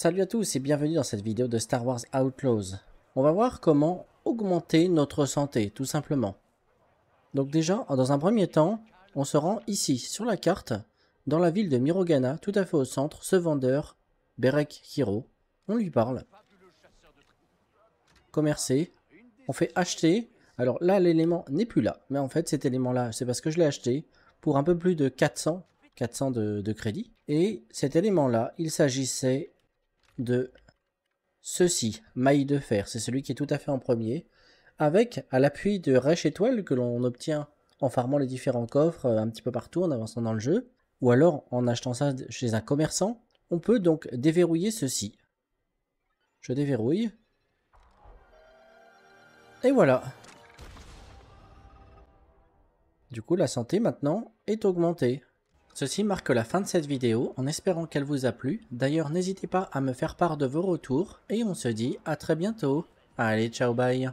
Salut à tous et bienvenue dans cette vidéo de Star Wars Outlaws. On va voir comment augmenter notre santé, tout simplement. Donc déjà, dans un premier temps, on se rend ici, sur la carte, dans la ville de Mirogana, tout à fait au centre, ce vendeur, Berek Hiro, on lui parle. Commercer, on fait acheter. Alors là, l'élément n'est plus là, mais en fait, cet élément-là, c'est parce que je l'ai acheté pour un peu plus de 400, 400 de, de crédit. Et cet élément-là, il s'agissait de ceci, maille de fer, c'est celui qui est tout à fait en premier, avec à l'appui de Reich étoile que l'on obtient en farmant les différents coffres euh, un petit peu partout en avançant dans le jeu, ou alors en achetant ça chez un commerçant, on peut donc déverrouiller ceci. Je déverrouille. Et voilà. Du coup, la santé maintenant est augmentée. Ceci marque la fin de cette vidéo en espérant qu'elle vous a plu. D'ailleurs, n'hésitez pas à me faire part de vos retours et on se dit à très bientôt. Allez, ciao, bye